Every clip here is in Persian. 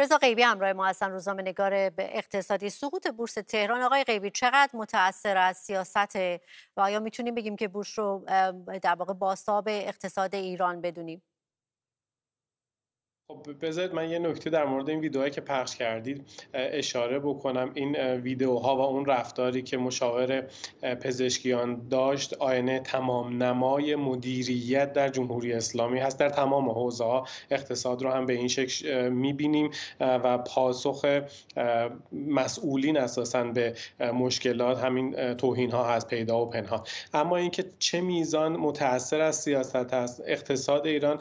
رضا قیبی همراه ما هستن روزنامه نگار اقتصادی سقوط بورس تهران آقای قیبی چقدر متاثر از سیاست و آیا میتونیم بگیم که بورس رو در واقع باستاب اقتصاد ایران بدونیم خب بذارید من یه نکته در مورد این ویدئوهایی که پخش کردید اشاره بکنم این ویدئوها و اون رفتاری که مشاور پزشکیان داشت آینه تمام نمای مدیریت در جمهوری اسلامی هست در تمام حوزه ها اقتصاد رو هم به این شکل میبینیم و پاسخ مسئولین اساسا به مشکلات همین توهین ها هست پیدا و پنهان اما اینکه چه میزان متاثر از سیاست هست اقتصاد ایران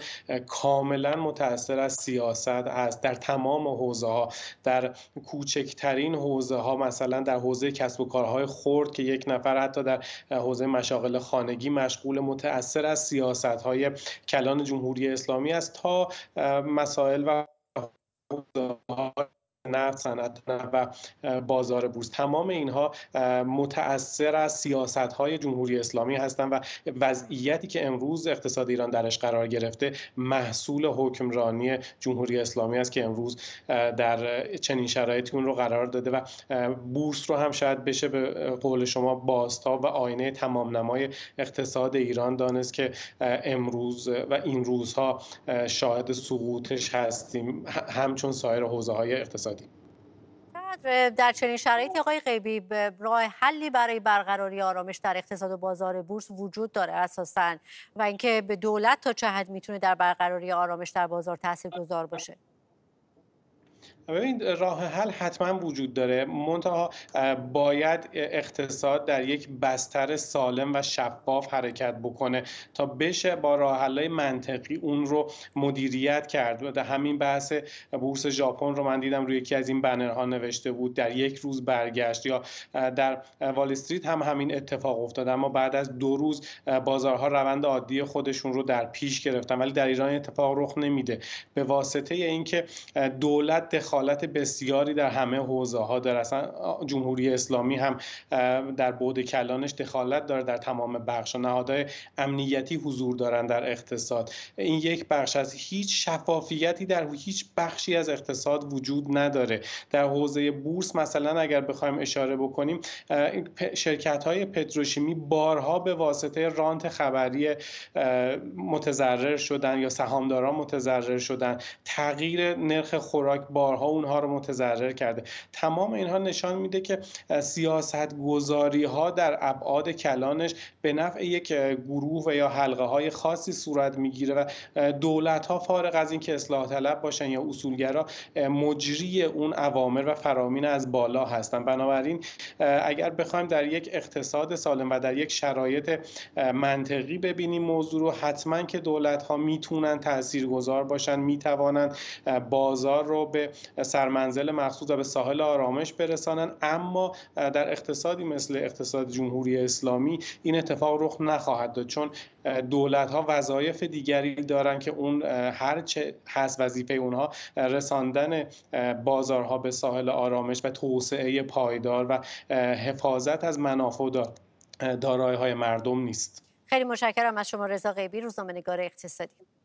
کاملا متاثر از سیاست هست در تمام حوزه ها در کوچکترین حوزه ها مثلا در حوزه کسب و کارهای خرد که یک نفر حتی در حوزه مشاغل خانگی مشغول متاثر از سیاست های کلان جمهوری اسلامی است تا مسائل و نفت صنعت و بازار بورس تمام اینها متاثر از سیاست های جمهوری اسلامی هستند و وضعیتی که امروز اقتصاد ایران درش قرار گرفته محصول حکمرانی جمهوری اسلامی است که امروز در چنین شرایطی اون رو قرار داده و بورس رو هم شاید بشه به قول شما باستا و آینه تمام نمای اقتصاد ایران دانست که امروز و این روزها شاهد سقوطش هستیم همچون سایر حوزه های اقتصاد در چنین شرایطی آقای غیبی راه حلی برای برقراری آرامش در اقتصاد و بازار بورس وجود داره اساسا و اینکه به دولت تا چه حد میتونه در برقراری آرامش در بازار تاثیرگذار باشه این راه حل حتما وجود داره منتها باید اقتصاد در یک بستر سالم و شفاف حرکت بکنه تا بشه با راه حلای منطقی اون رو مدیریت کرد در همین بحث بورس ژاپن رو من دیدم روی یکی از این بنرها نوشته بود در یک روز برگشت یا در وال استریت هم همین اتفاق افتاد اما بعد از دو روز بازارها روند عادی خودشون رو در پیش گرفتن ولی در ایران اتفاق رخ نمیده به واسطه اینکه دولت دخالت بسیاری در همه حوزه ها داره اصلا جمهوری اسلامی هم در بود کلانش دخالت داره در تمام بخش و نهادهای امنیتی حضور دارن در اقتصاد این یک بخش از هیچ شفافیتی در هیچ بخشی از اقتصاد وجود نداره در حوزه بورس مثلا اگر بخوایم اشاره بکنیم شرکت های پتروشیمی بارها به واسطه رانت خبری متضرر شدن یا سهامداران متضرر شدن تغییر نرخ خوراک بارها اونها رو متضرر کرده تمام اینها نشان میده که سیاست گذاری ها در ابعاد کلانش به نفع یک گروه و یا حلقه های خاصی صورت میگیره و دولت ها فارغ از اینکه اصلاح طلب باشن یا اصولگرا مجری اون اوامر و فرامین از بالا هستن بنابراین اگر بخوایم در یک اقتصاد سالم و در یک شرایط منطقی ببینیم موضوع رو حتما که دولت ها میتونن تاثیرگذار باشن میتوانند بازار رو به سرمنزل مخصوص و به ساحل آرامش برسانند اما در اقتصادی مثل اقتصاد جمهوری اسلامی این اتفاق رخ نخواهد داد چون دولت ها وظایف دیگری دارند که اون هر چه هست وظیفه اونها رساندن بازارها به ساحل آرامش و توسعه پایدار و حفاظت از منافع دارایی های مردم نیست خیلی مشکرم از شما رضا غیبی روزنامه‌نگار اقتصادی